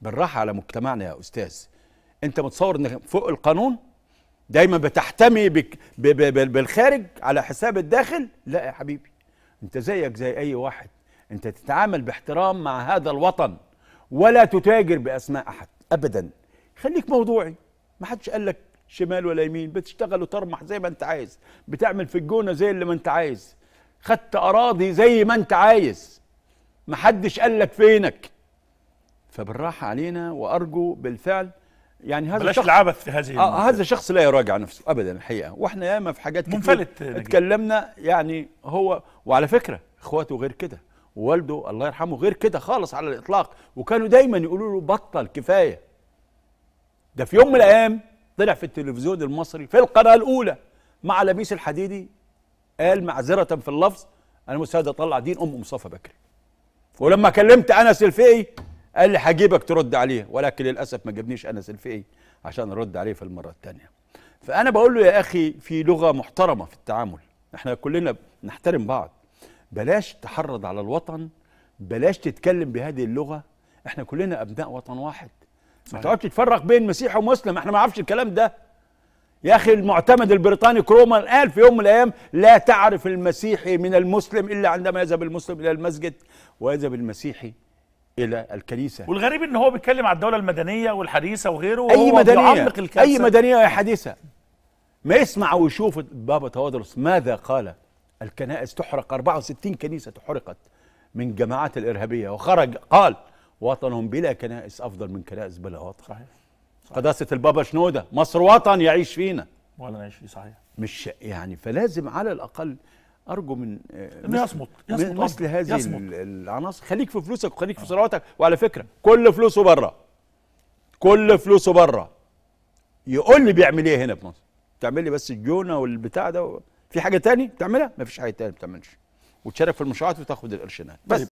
بالراحه على مجتمعنا يا استاذ انت متصور ان فوق القانون دايما بتحتمي بك ب ب ب بالخارج على حساب الداخل لا يا حبيبي انت زيك زي اي واحد انت تتعامل باحترام مع هذا الوطن ولا تتاجر باسماء احد ابدا خليك موضوعي ما حدش قال لك شمال ولا يمين بتشتغل وترمح زي ما انت عايز بتعمل في الجونه زي اللي ما انت عايز خدت اراضي زي ما انت عايز ما حدش قال لك فينك فبالراحه علينا وارجو بالفعل يعني هذا بلاش العبث في هذه آه هذا شخص لا يراجع نفسه ابدا الحقيقه واحنا ياما في حاجات منفلت اتكلمنا يعني هو وعلى فكره اخواته غير كده ووالده الله يرحمه غير كده خالص على الاطلاق وكانوا دايما يقولوا له بطل كفايه ده في يوم من الايام طلع في التلفزيون المصري في القناه الاولى مع لبيس الحديدي قال معذره في اللفظ انا مستعد اطلع دين ام مصطفى بكري ولما كلمت انس الفقي قال لي هجيبك ترد عليه ولكن للاسف ما جابنيش انس الفقي عشان ارد عليه في المره الثانيه فانا بقول له يا اخي في لغه محترمه في التعامل احنا كلنا نحترم بعض بلاش تحرض على الوطن بلاش تتكلم بهذه اللغه احنا كلنا ابناء وطن واحد ما تقعدش تفرق بين مسيحي ومسلم احنا ما نعرفش الكلام ده يا اخي المعتمد البريطاني كرومان قال في يوم من الايام لا تعرف المسيحي من المسلم الا عندما يذهب المسلم الى المسجد ويذهب المسيحي الى الكنيسه والغريب ان هو بيتكلم على الدوله المدنيه والحديثه وغيره اي مدنيه اي مدنيه اي حديثه ما يسمع ويشوف بابا تواضروس ماذا قال الكنائس تحرق 64 كنيسه تحرقت من جماعات الارهابيه وخرج قال وطنهم بلا كنائس افضل من كنائس بلا وطن صحيح, صحيح. قداسه البابا شنوده مصر وطن يعيش فينا ولا نعيش فيه صحيح مش يعني فلازم على الاقل ارجو من آه، انه يصمت يصمت مثل هذه يصمت. العناصر خليك في فلوسك وخليك في ثرواتك وعلى فكره كل فلوسه بره كل فلوسه بره يقول لي بيعمل ايه هنا في مصر تعمل لي بس الجونه والبتاع ده في حاجه تاني بتعملها مفيش حاجه تاني بتعملش وتشارك في المشروعات وتاخد القرشينات بس طيب.